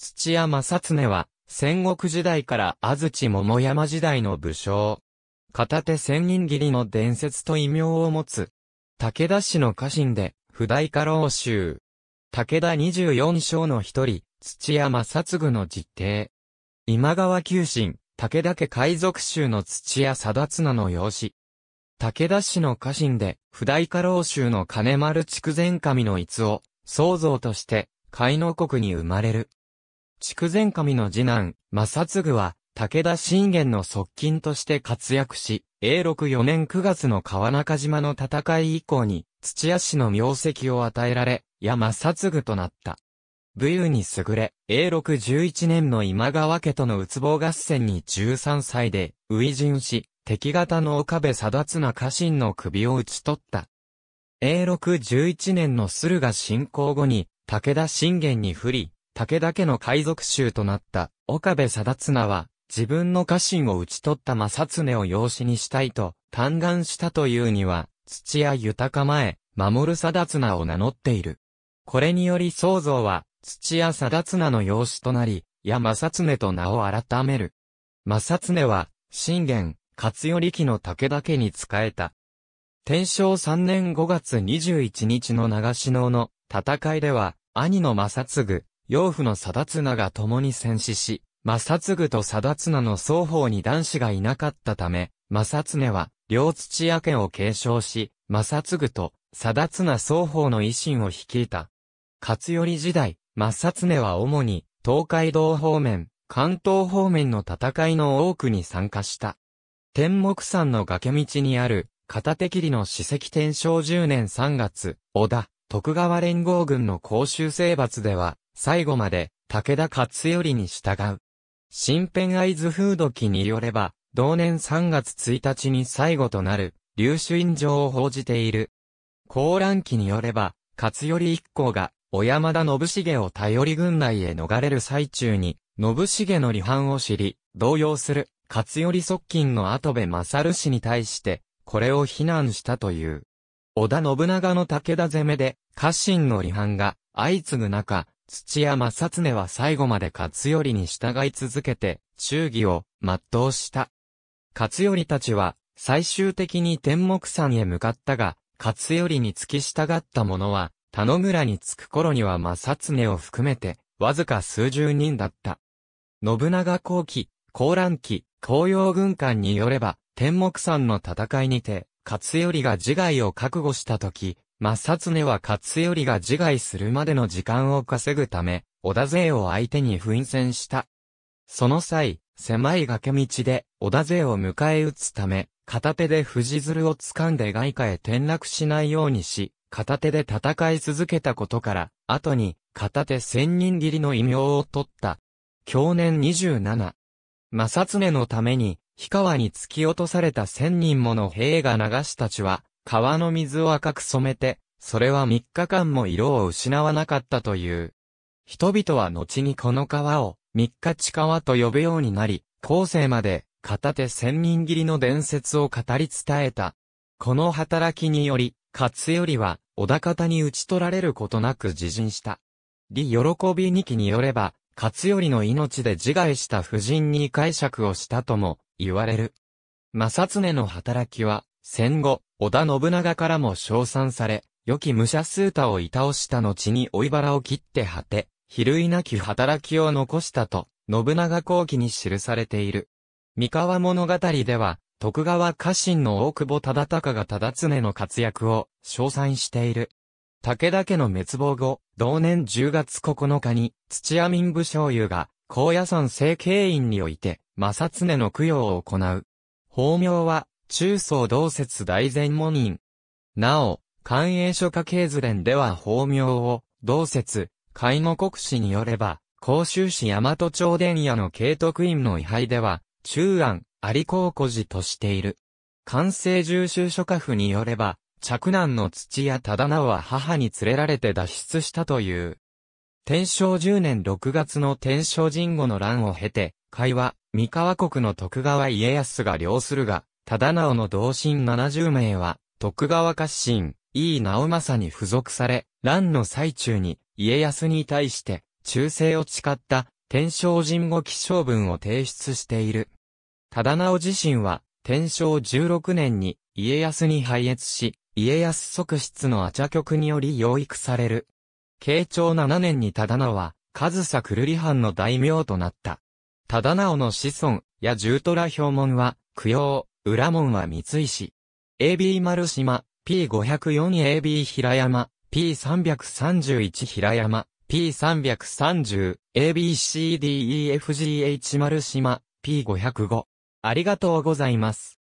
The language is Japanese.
土屋正常は、戦国時代から安土桃山時代の武将。片手千人斬りの伝説と異名を持つ。武田氏の家臣で、不代家老衆。武田二十四将の一人、土屋正嗣の実弟。今川旧臣、武田家海賊衆の土屋貞綱の養子。武田氏の家臣で、不代家老衆の金丸筑前神の逸を、創造として、海能国に生まれる。筑前神の次男、正嗣は、武田信玄の側近として活躍し、永禄4年9月の川中島の戦い以降に、土屋氏の名跡を与えられ、山正嗣となった。武勇に優れ、永禄11年の今川家とのうつぼ合戦に13歳で、初陣し、敵方の岡部貞綱家臣の首を打ち取った。永禄11年の駿河侵攻後に、武田信玄に不利、武田家の海賊衆となった岡部貞綱は、自分の家臣を討ち取った正常を養子にしたいと、嘆願したというには、土屋豊前、守貞綱を名乗っている。これにより宗造は、土屋貞綱の養子となり、や正常と名を改める。正常は、信玄、勝頼家の武田家に仕えた。天正3年5月21日の長篠の戦いでは、兄の正嗣、養父の貞綱が共に戦死し、正嗣と貞綱の双方に男子がいなかったため、正恒は、両土屋家を継承し、正嗣と貞綱双方の維新を率いた。勝頼時代、正恒は主に、東海道方面、関東方面の戦いの多くに参加した。天目山の崖道にある、片手切りの史跡天正10年3月、織田、徳川連合軍の公衆征伐では、最後まで武田勝頼に従う。新編合図風土記によれば、同年3月1日に最後となる、留朱院状を報じている。高覧記によれば、勝頼一行が、小山田信繁を頼り軍内へ逃れる最中に、信繁の離反を知り、動揺する、勝頼側近の後部勝氏に対して、これを非難したという。織田信長の武田攻めで、家臣の離反が相次ぐ中、土屋正常は最後まで勝頼に従い続けて、忠義を全うした。勝頼たちは、最終的に天目山へ向かったが、勝頼に付き従った者は、田野村に着く頃には正常を含めて、わずか数十人だった。信長後期、高乱期、紅葉軍艦によれば、天目山の戦いにて、勝頼が自害を覚悟した時、正ネは勝頼が自害するまでの時間を稼ぐため、織田勢を相手に奮戦した。その際、狭い崖道で織田勢を迎え撃つため、片手で藤鶴を掴んで外貨へ転落しないようにし、片手で戦い続けたことから、後に片手千人斬りの異名を取った。去年27。正常のために、氷川に突き落とされた千人もの兵が流したちは、川の水を赤く染めて、それは3日間も色を失わなかったという。人々は後にこの川を、三日地川と呼ぶようになり、後世まで、片手千人切りの伝説を語り伝えた。この働きにより、勝頼は、小田方に討ち取られることなく自陣した。李喜び二期によれば、勝頼の命で自害した夫人に解釈をしたとも、言われる。正常の働きは、戦後、織田信長からも称賛され、良き武者数太をいたおした後に追い腹を切って果て、比類なき働きを残したと、信長後期に記されている。三河物語では、徳川家臣の大久保忠敬が忠常の活躍を称賛している。武田家の滅亡後、同年10月9日に、土屋民部将優が、高野山政経院において、正常の供養を行う。法名は、中層同説大前門院。なお、官営書家系図伝では法名を、同説、海護国史によれば、甲州市大和町伝屋の慶徳院の位牌では、中安、有功古寺としている。関西重修書家府によれば、着難の土屋忠直は母に連れられて脱出したという。天正十年6月の天正神後の乱を経て、会話、三河国の徳川家康が領するが、忠直の同心70名は、徳川家臣、井伊直政に付属され、乱の最中に、家康に対して、忠誠を誓った、天正神語起承文を提出している。忠直自身は、天正16年に、家康に拝謁し、家康側室のあ茶局により養育される。慶長7年に忠直は、上総くるり藩の大名となった。忠直の子孫、や重虎表門は、供養、裏門は三井市。AB 丸島、P504AB 平山、P331 平山、P330、ABCDEFGH 丸島、P505。ありがとうございます。